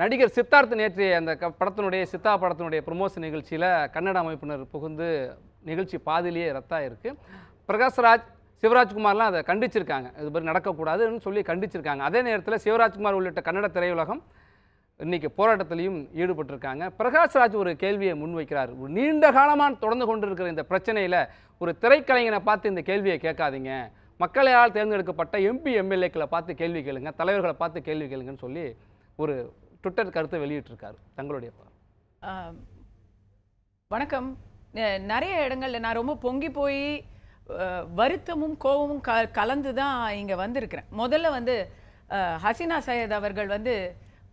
நடிகர் சித்தார்த் நேற்றைய அந்த படத்தினுடைய சித்தா படத்தினுடைய ப்ரொமோஷன் நிகழ்ச்சியில் கன்னட அமைப்பினர் புகுந்து நிகழ்ச்சி பாதிலேயே ரத்தாயிருக்கு பிரகாஷ்ராஜ் சிவராஜ்குமார்லாம் அதை கண்டிச்சிருக்காங்க இது மாதிரி நடக்கக்கூடாதுன்னு சொல்லி கண்டிச்சிருக்காங்க அதே நேரத்தில் சிவராஜ்குமார் உள்ளிட்ட கன்னட திரையுலகம் இன்றைக்கி போராட்டத்திலையும் ஈடுபட்டிருக்காங்க பிரகாஷ்ராஜ் ஒரு கேள்வியை முன்வைக்கிறார் ஒரு நீண்ட காலமாக தொடர்ந்து கொண்டிருக்கிற இந்த பிரச்சனையில் ஒரு திரைக்கலைஞனை பார்த்து இந்த கேள்வியை கேட்காதீங்க மக்களையால் தேர்ந்தெடுக்கப்பட்ட எம்பி எம்எல்ஏக்களை பார்த்து கேள்வி கேளுங்க தலைவர்களை பார்த்து கேள்வி கேளுங்கன்னு சொல்லி ஒரு ட்விட்டர் கருத்தை வெளியிட்டிருக்காரு தங்களுடைய வணக்கம் நிறைய இடங்களில் நான் ரொம்ப பொங்கி போய் வருத்தமும் கோபமும் க கலந்து தான் இங்கே வந்திருக்கிறேன் முதல்ல வந்து ஹசினா சையத் அவர்கள் வந்து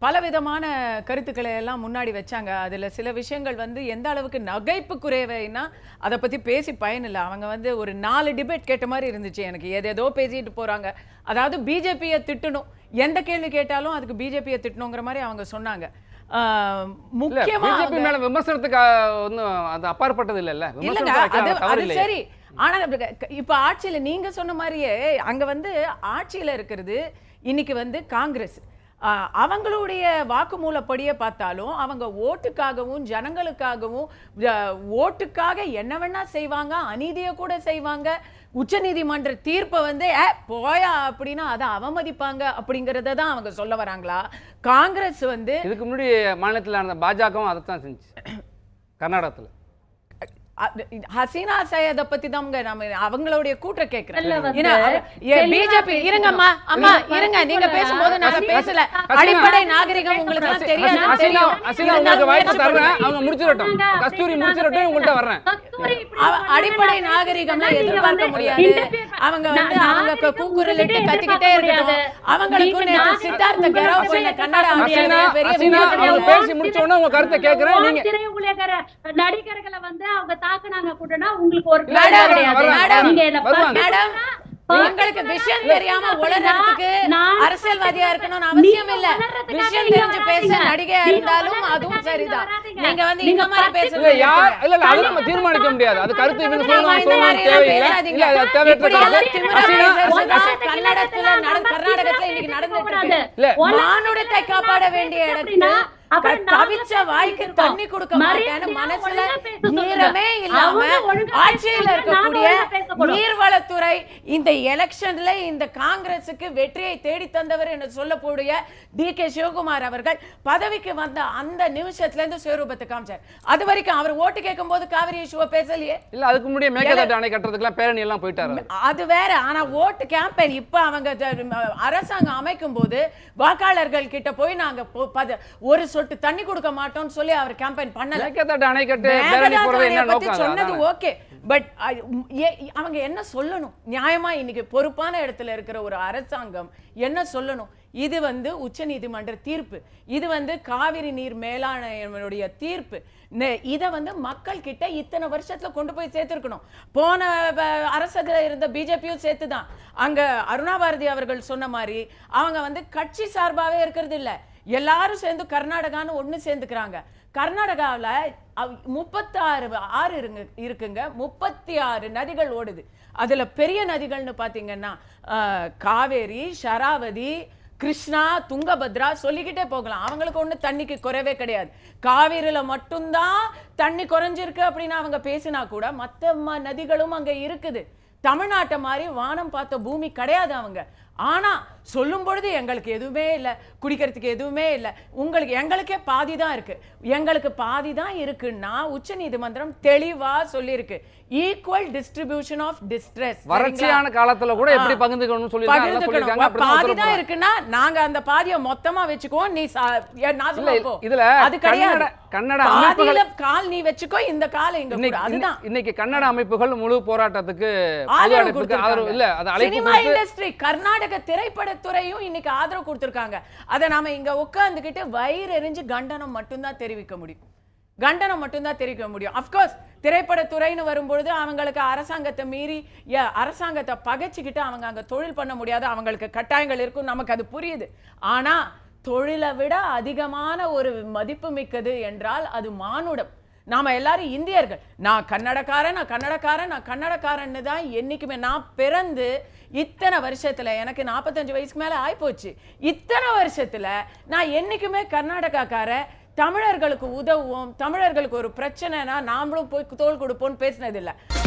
பலவிதமான கருத்துக்களை எல்லாம் முன்னாடி வச்சாங்க அதில் சில விஷயங்கள் வந்து எந்த அளவுக்கு நகைப்பு குறைவைன்னா அதை பற்றி பேசி பயனில்லை அவங்க வந்து ஒரு நாலு டிபேட் கேட்ட மாதிரி இருந்துச்சு எனக்கு எதேதோ பேசிட்டு போகிறாங்க அதாவது பிஜேபியை திட்டணும் எந்த கேள்வி கேட்டாலும் அதுக்கு பிஜேபியை திட்டணுங்கிற மாதிரி அவங்க சொன்னாங்க பிஜேபி மேல விமர்சனத்துக்கு ஒன்றும் அது அப்பாற்பட்டது இல்லைல்ல இல்லைங்க சரி ஆனால் இப்ப ஆட்சியில் நீங்க சொன்ன மாதிரியே அங்க வந்து ஆட்சியில் இருக்கிறது இன்னைக்கு வந்து காங்கிரஸ் அவங்களுடைய வாக்குமூலப்படியே பார்த்தாலும் அவங்க ஓட்டுக்காகவும் ஜனங்களுக்காகவும் ஓட்டுக்காக என்ன வேணா செய்வாங்க அநீதியை கூட செய்வாங்க உச்சநீதிமன்ற தீர்ப்பை வந்து ஏ போயா அப்படின்னா அதை அவமதிப்பாங்க அப்படிங்கிறத தான் அவங்க சொல்ல வராங்களா காங்கிரஸ் வந்து இதுக்கு முன்னாடி மாநிலத்தில் நடந்த பாஜகவும் அதை தான் செஞ்சு கர்நாடகத்தில் ஹசீனா அதை பத்தி தாங்க நம்ம அவங்களுடைய கூற்ற கேக்குறேன் பிஜேபி இருங்கம்மா அம்மா இருங்க நீங்க பேசும்போது நாங்க பேசல அடிப்படை நாகரிகம் உங்களுக்கு எல்லாம் தெரியாது அவங்க முடிச்சிடட்டும் கஸ்தூரி முடிச்சிடட்டும் உங்கள்ட்ட வர்றேன் அடிப்படை நாகரிகம் எதிர்பார்க்க முடியாது அவங்க வந்து அவங்க கூக்குரலிட்டு கத்திக்கிட்டே இருக்கட்டும் அவங்களுக்கு சித்தார்த்த பேசி உங்க கருத்தை கேக்குறேன் நீங்க நடிகர்களை வந்து அவங்க தாக்குனாங்க கூடனா உங்களுக்கு ஒரு மேடம் மேடம் உங்களுக்கு விஷயம் தெரியாம உளறதுக்கு அரசியல்வாதியா இருக்கணும்னு அவசியம் இல்ல விஷயம் தெரிஞ்சு பேச நடிகையா இருந்தாலும் அதுவும் சரிதான் நீங்க வந்து இந்த மாதிரி பேசுறது யார் இல்ல இல்ல அது நம்ம தீர்மானிக்க முடியாது அது கருத்து இல்ல கர்நாடகத்துல இன்னைக்கு நடந்துட்டு இருக்கு இல்ல மானுடத்தை காப்பாட வேண்டிய இடத்துல அப்புறம் தவிச்ச வாய்க்கு தண்ணி கொடுக்க மாட்டேன்னு மனசுல நீரமே இல்லாம ஆட்சியில இருக்கக்கூடிய நீர்வளத்துறை இந்த எலெக்ஷன்ல இந்த காங்கிரசுக்கு வெற்றியை தேடி தந்தவர் என்று சொல்லக்கூடிய டி கே சிவகுமார் அவர்கள் பதவிக்கு வந்த அந்த நிமிஷத்துல இருந்து சுயரூபத்தை காமிச்சார் அது வரைக்கும் அவர் ஓட்டு கேட்கும் போது காவிரி இஷ்யூவை பேசலையே இல்ல அதுக்கு முன்னாடி அணை பேரணி எல்லாம் போயிட்டாரு அது வேற ஆனா ஓட்டு கேம்பெயின் இப்ப அவங்க அரசாங்கம் அமைக்கும் போது வாக்காளர்கள் கிட்ட போய் நாங்க ஒரு சொட்டு தண்ணி கொடுக்க மாட்டோம்னு சொல்லி அவர் கேம்பெயின் பண்ணல மேகதாட்டு அணை கட்டு சொன்னது ஓகே பட் அவங்க என்ன சொல்லணும் நியாயமாக இன்றைக்கி பொறுப்பான இடத்துல இருக்கிற ஒரு அரசாங்கம் என்ன சொல்லணும் இது வந்து உச்ச நீதிமன்ற தீர்ப்பு இது வந்து காவிரி நீர் மேலாணையனுடைய தீர்ப்பு இதை வந்து மக்கள் கிட்ட இத்தனை வருஷத்துல கொண்டு போய் சேர்த்துருக்கணும் போன அரசுல இருந்த பிஜேபியும் சேர்த்து தான் அங்க அருணாபாரதி அவர்கள் சொன்ன மாதிரி அவங்க வந்து கட்சி சார்பாகவே இருக்கிறது இல்லை எல்லாரும் சேர்ந்து கர்நாடகான்னு ஒன்று சேர்ந்துக்கிறாங்க கர்நாடகாவில் முப்பத்தாறு ஆறு இருங்க இருக்குங்க முப்பத்தி ஆறு நதிகள் ஓடுது அதில் பெரிய நதிகள்னு பார்த்தீங்கன்னா காவேரி ஷராவதி கிருஷ்ணா துங்கபத்ரா சொல்லிக்கிட்டே போகலாம் அவங்களுக்கு ஒன்றும் தண்ணிக்கு குறைவே கிடையாது காவேரியில் மட்டும்தான் தண்ணி குறைஞ்சிருக்கு அப்படின்னு அவங்க பேசினா கூட மற்ற நதிகளும் அங்கே இருக்குது தமிழ்நாட்டை மாதிரி வானம் பார்த்த பூமி கிடையாது அவங்க ஆனால் சொல்லும் பொழுது எங்களுக்கு எதுவுமே இல்லை குடிக்கிறதுக்கு எதுவுமே இல்லை உங்களுக்கு எங்களுக்கே பாதி தான் இருக்குது எங்களுக்கு பாதி தான் இருக்குன்னா உச்ச நீதிமன்றம் தெளிவாக சொல்லியிருக்கு ஈக்குவல் டிஸ்ட்ரிபியூஷன் ஆஃப் டிஸ்ட்ரெஸ் வறட்சியான காலத்துல கூட எப்படி பகிர்ந்துக்கணும்னு சொல்லி பகிர்ந்துக்கணும் பாதி தான் இருக்குன்னா நாங்க அந்த பாதியை மொத்தமா வச்சுக்குவோம் நீ நான் சொல்லுவோம் இதுல அது கிடையாது கன்னட அமைப்புகள் கால் நீ வச்சுக்கோ இந்த கால எங்க அதுதான் இன்னைக்கு கன்னட அமைப்புகள் முழு போராட்டத்துக்கு ஆதரவு இல்ல அது அழைப்பு இண்டஸ்ட்ரி கர்நாடக திரைப்பட துறையும் இன்னைக்கு ஆதரவு கொடுத்திருக்காங்க அத நாம இங்க உட்கார்ந்துகிட்டு வயிறு எரிஞ்சு கண்டனம் மட்டும்தான் தெரிவிக்க முடியும் கண்டனம் மட்டும்தான் தெரிவிக்க முடியும் அப்கோர்ஸ் திரைப்பட துறைன்னு வரும்பொழுது அவங்களுக்கு அரசாங்கத்தை மீறி அரசாங்கத்தை பகைச்சிக்கிட்டு அவங்க அங்கே தொழில் பண்ண முடியாது அவங்களுக்கு கட்டாயங்கள் இருக்கும் நமக்கு அது புரியுது ஆனால் தொழிலை விட அதிகமான ஒரு மதிப்பு மிக்கது என்றால் அது மானுடம் நாம் எல்லாரும் இந்தியர்கள் நான் கன்னடக்காரன் நான் கன்னடக்காரன் நான் கன்னடக்காரன்னு தான் என்றைக்குமே நான் பிறந்து இத்தனை வருஷத்தில் எனக்கு நாற்பத்தஞ்சு வயசுக்கு மேலே ஆகிப்போச்சு இத்தனை வருஷத்தில் நான் என்றைக்குமே கர்நாடகாக்காரன் தமிழர்களுக்கு உதவுவோம் தமிழர்களுக்கு ஒரு பிரச்சனைனா நாமளும் போய் தோல் கொடுப்போம்னு பேசினதில்லை